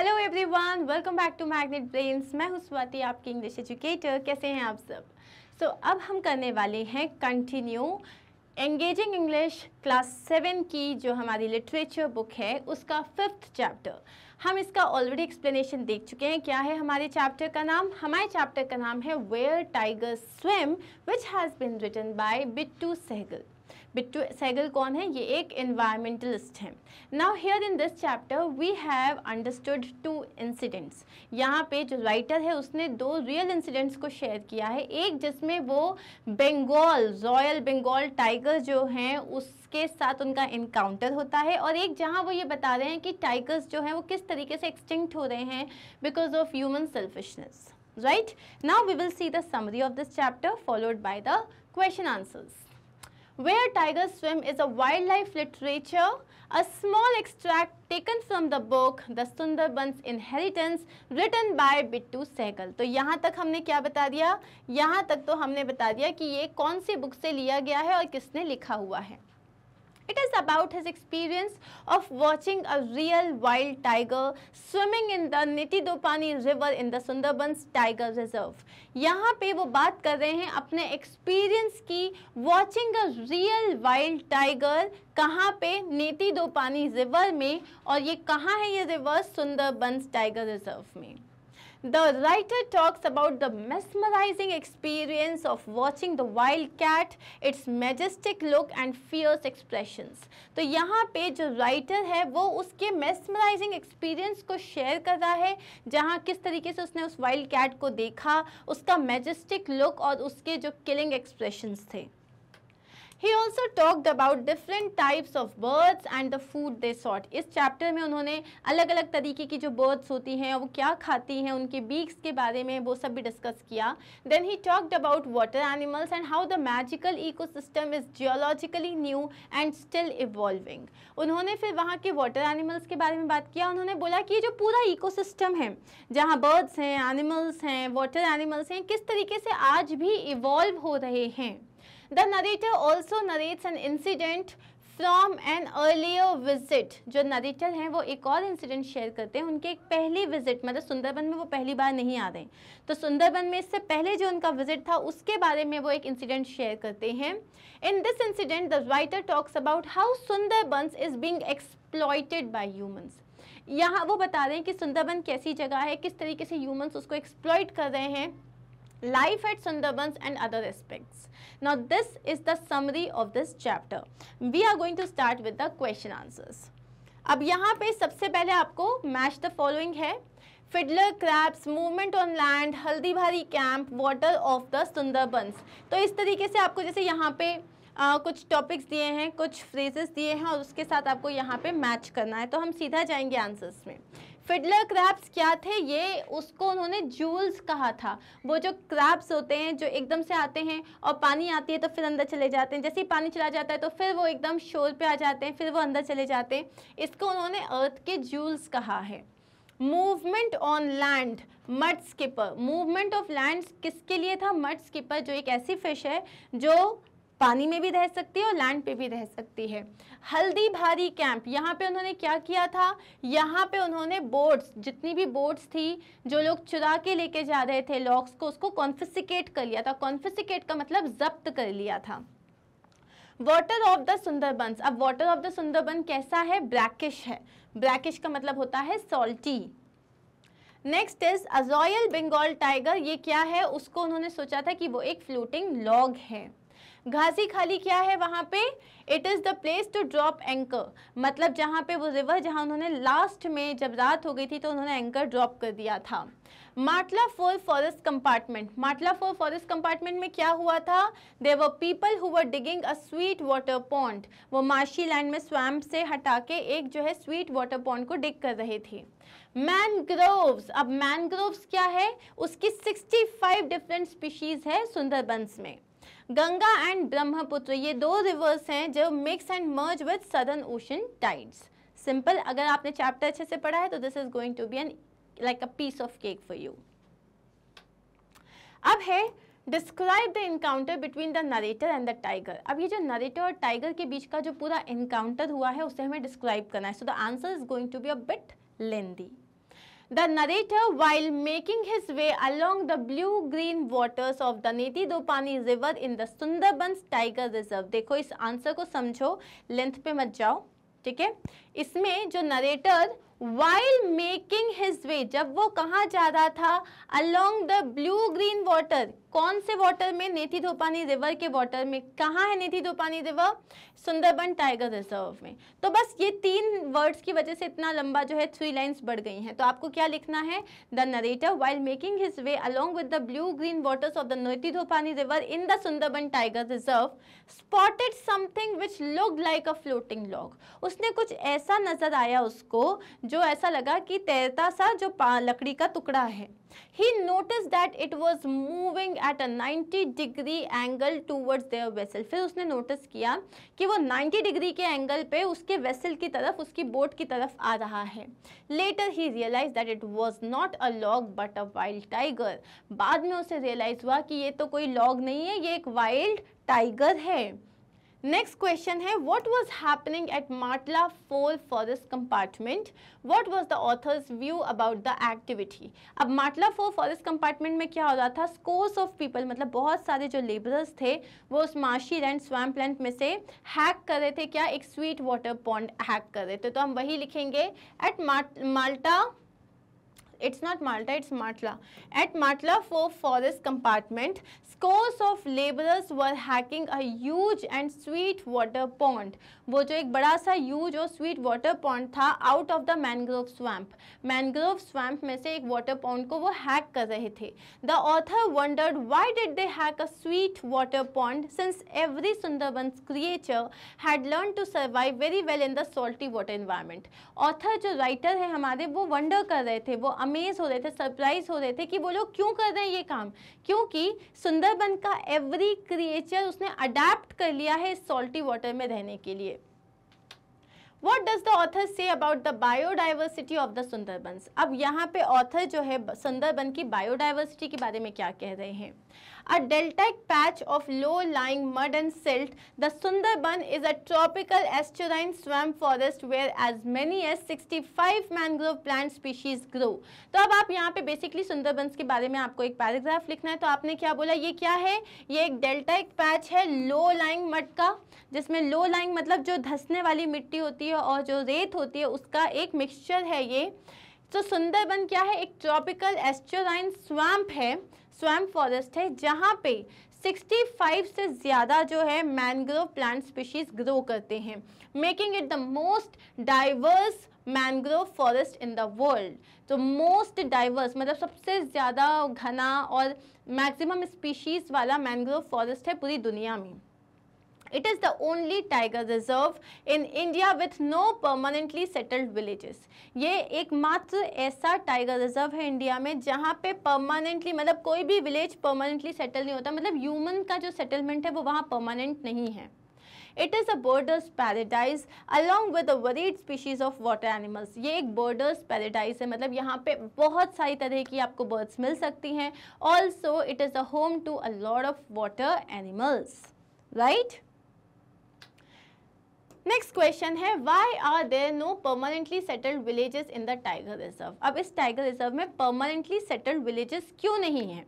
Hello everyone welcome back to magnet brains मैं हूं स्वाति आपकी इंग्लिश एजुकेटर कैसे हैं आप सब सो so, अब हम करने वाले हैं continue engaging English class seven की जो हमारी लिटरेचर बुक है उसका फिफ्थ चैप्टर हम इसका ऑलरेडी एक्सप्लेनेशन देख चुके हैं क्या है हमारे चैप्टर का नाम हमारे चैप्टर का नाम है where tiger swim which has been written by Bittu Sahgal Bittu Sahgal कौन है ये एक इन्वायरमेंटलिस्ट है now here in this chapter we have understood two incidents यहाँ पे जो राइटर है उसने दो रियल इंसिडेंट्स को शेयर किया है एक जिसमें वो बंगाल रॉयल बंगाल टाइगर जो हैं उस के साथ उनका इनकाउंटर होता है और एक जहाँ वो ये बता रहे हैं कि टाइगर्स जो हैं वो किस तरीके से एक्सटिंक्ट हो रहे हैं because of human selfishness right now we will see the summary of this chapter followed by the question answers Where Tigers Swim is a wildlife literature, a small extract taken from the book The Sundarbans Inheritance written by Bittu Sehgal. तो यहाँ तक हमने क्या बता दिया यहाँ तक तो हमने बता दिया कि ये कौन सी बुक से लिया गया है और किसने लिखा हुआ है It is about his experience of watching a real wild tiger swimming in the Niti Dopani River in the Sundarbans Tiger Reserve. यहाँ पे वो बात कर रहे हैं अपने एक्सपीरियंस की watching a real wild tiger कहाँ पे नेती दोपानी रिवर में और ये कहाँ है ये रिवर सुंदरबंस टाइगर रिजर्व में The writer talks about the mesmerizing experience of watching the wild cat, its majestic look and fierce expressions. to yahan pe jo writer hai wo uske mesmerizing experience ko share kar raha hai jahan kis tarike se usne us wild cat ko dekha uska majestic look aur uske jo killing expressions the he also talked about different types of birds and the food they sought. इस चैप्टर में उन्होंने अलग अलग तरीके की जो birds होती हैं वो क्या खाती हैं उनके बीक्स के बारे में वो सब भी डिस्कस किया then he talked about water animals and how the magical eco system is geologically new and still evolving उन्होंने फिर वहाँ के वाटर एनिमल्स के बारे में बात किया उन्होंने बोला कि ये जो पूरा इको है जहाँ बर्ड्स हैं एनिमल्स हैं वाटर एनिमल्स हैं किस तरीके से आज भी इवॉल्व हो रहे हैं the narrator also narrates an incident from an earlier visit जो नरेटर हैं वो एक और इंसिडेंट शेयर करते हैं उनके एक पहली विजिट मतलब सुंदरबन में वो पहली बार नहीं आ रहे तो सुंदरबन में इससे पहले जो उनका विजिट था उसके बारे में वो एक इंसिडेंट शेयर करते हैं in this incident the writer talks about how Sundarban is being exploited by humans यहाँ वो बता रहे हैं कि सुंदरबन कैसी जगह है किस तरीके से ह्यूमन्स उसको एक्सप्लॉयट कर रहे हैं life at Sundarbans and other aspects. Now this is the summary of this chapter. We are going to start with the question answers. ab yahan pe sabse pehle aapko match the following hai fiddler crabs movement on land Haldibari camp water of the Sundarbans तो इस तरीके से आपको जैसे यहाँ पे आ, कुछ topics दिए हैं कुछ फ्रेजेस दिए हैं और उसके साथ आपको यहाँ पे मैच करना है तो हम सीधा जाएंगे आंसर्स में फिडलर क्रैप्स क्या थे ये उसको उन्होंने जूल्स कहा था वो जो क्रैप्स होते हैं जो एकदम से आते हैं और पानी आती है तो फिर अंदर चले जाते हैं जैसे ही पानी चला जाता है तो फिर वो एकदम शोर पे आ जाते हैं फिर वो अंदर चले जाते हैं इसको उन्होंने अर्थ के जूल्स कहा है movement on land mud skipper movement of land किसके लिए था मर्ड स्किपर जो एक ऐसी फिश है जो पानी में भी रह सकती है और लैंड पे भी रह सकती है हल्दी भारी कैंप यहाँ पे उन्होंने क्या किया था यहाँ पे उन्होंने बोट्स जितनी भी बोट्स थी जो लोग चुरा के लेके जा रहे थे लॉक्स को उसको कॉन्फिसिकेट कर लिया था कॉन्फिसिकेट का मतलब जब्त कर लिया था वाटर ऑफ द सुंदरबंस अब वाटर ऑफ द सुंदरबन कैसा है ब्लैकिश है ब्लैकिश का मतलब होता है salty next is a royal Bengal tiger ये क्या है उसको उन्होंने सोचा था कि वो एक फ्लोटिंग लॉग है घासी खाली क्या है वहाँ पे it is the place to drop anchor मतलब जहाँ पे वो रिवर जहाँ उन्होंने लास्ट में जब रात हो गई थी तो उन्होंने एंकर ड्रॉप कर दिया था Matla four forest compartment Matla four forest compartment में क्या हुआ था they were people who were digging a sweet water pond वो मार्शी लैंड में स्वैम्प से हटा के एक जो है स्वीट वाटर पॉन्ड को डिग कर रहे थे मैनग्रोव्स अब मैनग्रोव्स क्या है उसकी 65 डिफरेंट स्पीशीज़ है सुंदरबंस में गंगा एंड ब्रह्मपुत्र ये दो रिवर्स हैं जो mix and merge with southern ocean tides simple अगर आपने चैप्टर अच्छे से पढ़ा है तो this is going to be an like a piece of cake for you अब है describe the encounter between the narrator and the tiger अब ये जो नरेटर और टाइगर के बीच का जो पूरा इनकाउंटर हुआ है उसे हमें डिस्क्राइब करना है so the answer is going to be a bit lengthy The narrator, while making his way along the blue-green waters of the Neti Dopani River in the Sundarbans Tiger Reserve, देखो इस answer को समझो length पे मत जाओ ठीक है इसमें जो narrator while making his way जब वो कहाँ जा रहा था along the blue green water कौन से वाटर में नेथी धोपानी रिवर के वाटर में कहाँ है Netidhopani river Sundarban tiger reserve में तो बस ये तीन वर्ड्स की वजह से इतना लंबा जो है थ्री लाइन्स बढ़ गई हैं तो आपको क्या लिखना है the narrator while making his way along with the blue green waters of the Netidhopani river in the Sundarban tiger reserve spotted something which look like a floating log उसने कुछ ऐसा नजर आया उसको जो ऐसा लगा कि तैरता सा जो लकड़ी का टुकड़ा है he notice that it was moving at a 90 degree angle towards their vessel फिर उसने नोटिस किया कि वो 90 डिग्री के एंगल पे उसके वेसल की तरफ उसकी बोट की तरफ आ रहा है later he realize that it was not a log but a wild tiger बाद में उसे रियलाइज हुआ कि ये तो कोई लॉग नहीं है ये एक वाइल्ड टाइगर है नेक्स्ट क्वेश्चन है what was happening at Matla Phol forest compartment what was the author's view about the activity अब माटला फोल फॉरेस्ट कंपार्टमेंट में क्या हो रहा था स्कोर्स ऑफ पीपल मतलब बहुत सारे जो लेबरर्स थे वो उस माशी लैंड स्वैम्प लैंड में से हैक कर रहे थे क्या एक स्वीट वाटर पॉन्ड हैक कर रहे थे तो हम वही लिखेंगे at Malta it's not Malta, it's Martla. At Martla for forest compartment, scores of laborers were hacking a huge and sweet water pond. वो जो एक बड़ा सा huge और sweet water pond था out of the mangrove swamp. Mangrove swamp में से एक water pond को वो hack कर रहे थे. The author wondered why did they hack a sweet water pond since every Sundarban's creature had learned to survive very well in the salty water environment. author जो writer है हमारे वो wonder कर रहे थे वो अमेज हो रहे थे सरप्राइज हो रहे थे कि वो लोग क्यों कर रहे हैं ये काम क्योंकि सुंदरबन का एवरी क्रिएचर उसने अडेप्ट कर लिया है इस सॉल्टी वाटर में रहने के लिए what does the author say about the biodiversity of the Sundarbans अब यहाँ पे ऑथर जो है सुंदरबन की बायोडाइवर्सिटी के बारे में क्या कह रहे हैं a deltaic patch of low-lying mud and silt, the Sundarban is a tropical estuarine swamp forest where as many as 65 mangrove plant species grow. तो अब आप यहाँ पे बेसिकली सुंदरबंस के बारे में आपको एक पैराग्राफ लिखना है तो आपने क्या बोला ये क्या है ये एक डेल्टाइक पैच है लो लाइंग मड का जिसमें लो लाइंग मतलब जो धसने वाली मिट्टी होती है और जो रेत होती है उसका एक मिक्सचर है ये तो सुंदरबन क्या है एक ट्रॉपिकल एस्टोराइन स्वाम्प है स्वैम फॉरेस्ट है जहाँ पे 65 से ज़्यादा जो है मैनग्रोव प्लांट स्पीशीज ग्रो करते हैं making it the most diverse mangrove forest in the world तो मोस्ट डाइवर्स मतलब सबसे ज़्यादा घना और मैक्सिमम स्पीशीज़ वाला मैनग्रोव फॉरेस्ट है पूरी दुनिया में it is the only tiger reserve in India with no permanently settled villages. ये एकमात्र ऐसा टाइगर रिजर्व है इंडिया में जहाँ पे परमानेंटली मतलब कोई भी विलेज परमानेंटली सेटल नहीं होता मतलब ह्यूमन का जो सेटलमेंट है वो वहाँ परमानेंट नहीं है it is a birders paradise along with a varied species of water animals ये एक बर्डर्स पैराडाइज है मतलब यहाँ पे बहुत सारी तरह की आपको बर्ड्स मिल सकती हैं also it is a home to a lot of water animals right next question है why are there no permanently settled villages in the tiger reserve अब इस टाइगर रिजर्व में परमानेंटली सेटल्ड विलेजेस क्यों नहीं है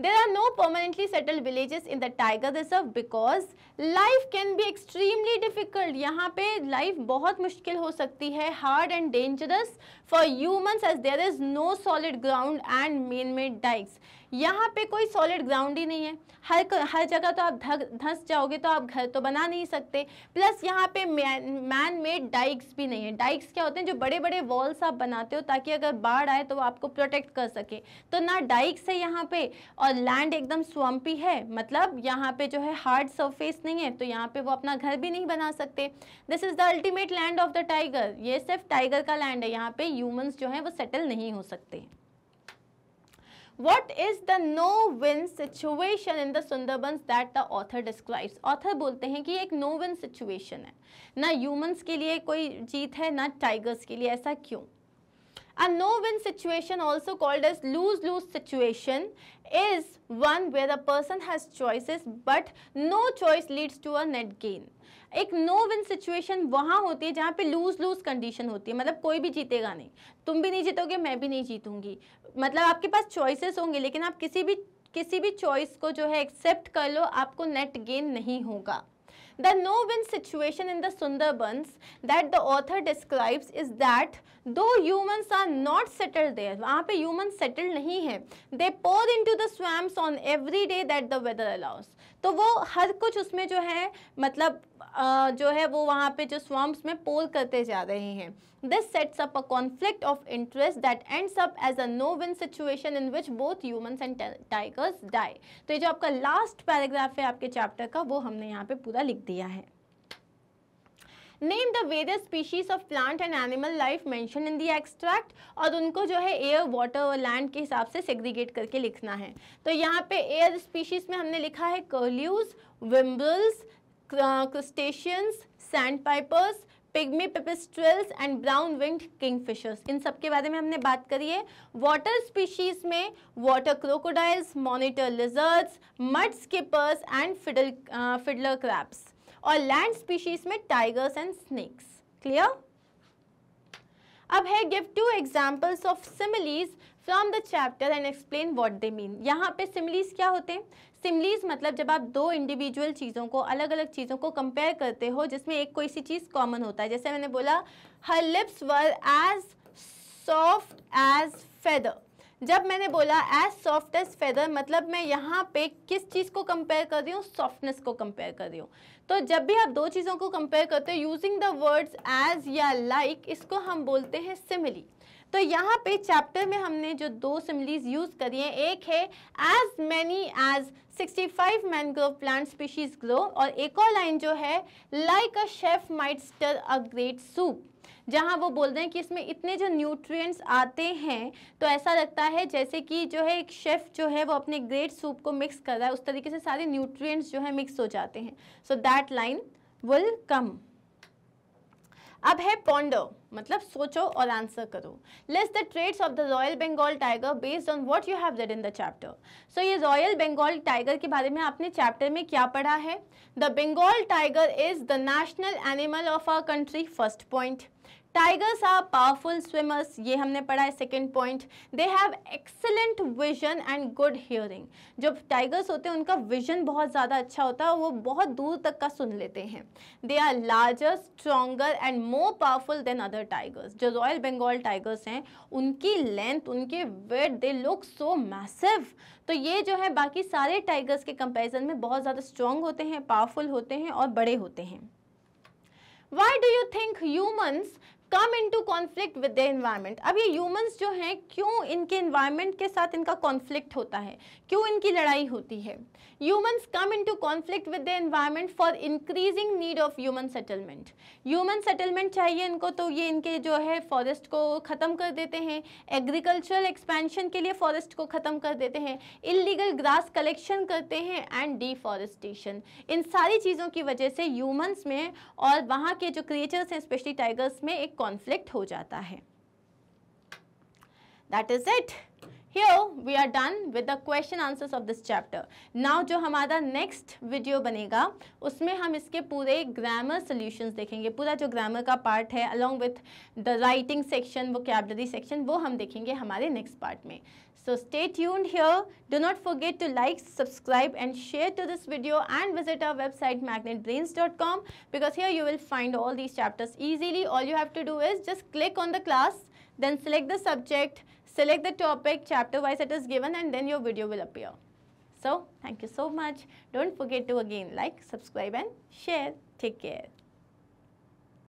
there are no permanently settled villages in the tiger reserve because life can be extremely difficult यहाँ पे life बहुत मुश्किल हो सकती है hard and dangerous for humans as there is no solid ground and man made dikes यहाँ पे कोई सॉलिड ग्राउंड ही नहीं है हर हर जगह तो आप धंस जाओगे तो आप घर तो बना नहीं सकते प्लस यहाँ पे मैन मेड डाइक्स भी नहीं है डाइक्स क्या होते हैं जो बड़े बड़े वॉल्स आप बनाते हो ताकि अगर बाढ़ आए तो वो आपको प्रोटेक्ट कर सके तो ना डाइक्स है यहाँ पे और लैंड एकदम स्वम्पी है मतलब यहाँ पे जो है हार्ड सरफेस नहीं है तो यहाँ पे वो अपना घर भी नहीं बना सकते this is the ultimate land of the tiger ये सिर्फ टाइगर का लैंड है यहाँ पे ह्यूमन्स जो है वो सेटल नहीं हो सकते what is the no win situation in the Sundarbans that the author describes author बोलते हैं कि एक नो विन सिचुएशन है ना ह्यूमन्स के लिए कोई जीत है ना टाइगर्स के लिए ऐसा क्यों A no-win situation also called as lose-lose situation is one where the person has choices but no choice leads to a net gain. एक नो विन सिचुएशन वहाँ होती है जहाँ पे लूज लूज कंडीशन होती है मतलब कोई भी जीतेगा नहीं तुम भी नहीं जीतोगे मैं भी नहीं जीतूंगी मतलब आपके पास चॉइसेस होंगे लेकिन आप किसी भी किसी भी चॉइस को जो है एक्सेप्ट कर लो आपको नेट गेन नहीं होगा The no-win situation in the Sundarbans that the author describes is that though humans are not settled there, वहाँ पे humans settled नहीं हैं, they pour into the swamps on every day that the weather allows. तो वो हर कुछ उसमें जो है मतलब जो है वो वहाँ पे जो स्वाम्प्स में पोल करते जा रहे हैं this sets up a conflict of interest that ends up as a no win situation in which both humans and tigers die तो ये जो आपका लास्ट पैराग्राफ है आपके चैप्टर का वो हमने यहाँ पे पूरा लिख दिया है name the various species of plant and animal life mention in the extract और उनको जो है एयर वाटर और लैंड के हिसाब से सेग्रीगेट करके लिखना है तो यहाँ पे एयर स्पीशीज में हमने लिखा है curlews whimbrels crustaceans sandpipers pygmy pipistrelles and brown winged kingfishers इन सब के बारे में हमने बात करी है वाटर स्पीशीज में water crocodiles monitor lizards mudskippers and fiddle fiddler crabs और लैंड स्पीशीज में टाइगर्स एंड स्नेक्स क्लियर अब है give two examples of similes from the chapter and explain what they mean यहाँ पे similes क्या होते हैं सिमिलीज मतलब जब आप दो इंडिविजुअल चीज़ों को अलग अलग चीज़ों को कंपेयर करते हो जिसमें एक कोई सी चीज़ कॉमन होता है जैसे मैंने बोला her lips were as soft as feather जब मैंने बोला एज सॉफ्ट एज फेदर मतलब मैं यहाँ पे किस चीज़ को कंपेयर कर रही हूँ सॉफ्टनेस को कंपेयर कर रही हूँ तो जब भी आप दो चीज़ों को कंपेयर करते हो यूजिंग द वर्ड्स एज या लाइक like, इसको हम बोलते हैं सिमिली तो यहाँ पे चैप्टर में हमने जो दो सिमिलीज यूज़ करी हैं एक है as many as 65 mangrove plant species grow और एक और लाइन जो है like a chef might stir a great soup जहाँ वो बोल रहे हैं कि इसमें इतने जो न्यूट्रिएंट्स आते हैं तो ऐसा लगता है जैसे कि जो है एक शेफ़ जो है वो अपने ग्रेट सूप को मिक्स कर रहा है उस तरीके से सारे न्यूट्रिएंट्स जो है मिक्स हो जाते हैं so that line will come अब है पॉन्डर मतलब सोचो और आंसर करो list the traits of the royal Bengal tiger based on what you have read in the chapter so ये रॉयल बंगाल टाइगर के बारे में आपने चैप्टर में क्या पढ़ा है the Bengal tiger is the national animal of our country first point tigers are powerful swimmers ये हमने पढ़ा है second point they have excellent vision and good hearing जब टाइगर्स होते हैं उनका विजन बहुत ज़्यादा अच्छा होता है वो बहुत दूर तक का सुन लेते हैं they are larger stronger and more powerful than other tigers जो रॉयल बंगाल टाइगर्स हैं उनकी लेंथ उनके weight they look so massive तो ये जो है बाकी सारे टाइगर्स के कंपेरिजन में बहुत ज़्यादा स्ट्रॉन्ग होते हैं पावरफुल होते हैं और बड़े होते हैं Why do you think humans come into conflict with the environment अब ये ह्यूमन्स जो हैं क्यों इनके इन्वायरमेंट के साथ इनका कॉन्फ्लिक्ट होता है क्यों इनकी लड़ाई होती है humans come to conflict with the environment for increasing need of human settlement human settlement चाहिए इनको तो ये इनके जो है फॉरेस्ट को ख़त्म कर देते हैं एग्रीकल्चरल एक्सपेंशन के लिए फॉरेस्ट को ख़त्म कर देते हैं इलीगल ग्रास कलेक्शन करते हैं एंड डिफॉरेस्टेशन इन सारी चीज़ों की वजह से ह्यूमन्स में और वहाँ के जो क्रिएचर्स हैं स्पेशली टाइगर्स में एक कॉन्फ्लिक्ट हो जाता है that is it here we are done with the question answers of this chapter. Now जो हमारा next video बनेगा उसमें हम इसके पूरे grammar solutions देखेंगे पूरा जो grammar का part है along with the writing section vocabulary section वो हम देखेंगे हमारे next part में So stay tuned here. Do not forget to like, subscribe and share to this video and visit our website magnetbrains.com because here you will find all these chapters easily. All you have to do is just click on the class, then select the subject, Select the topic chapter wise it is given and then your video will appear. So, thank you so much. Don't forget to again like, subscribe and share. Take care.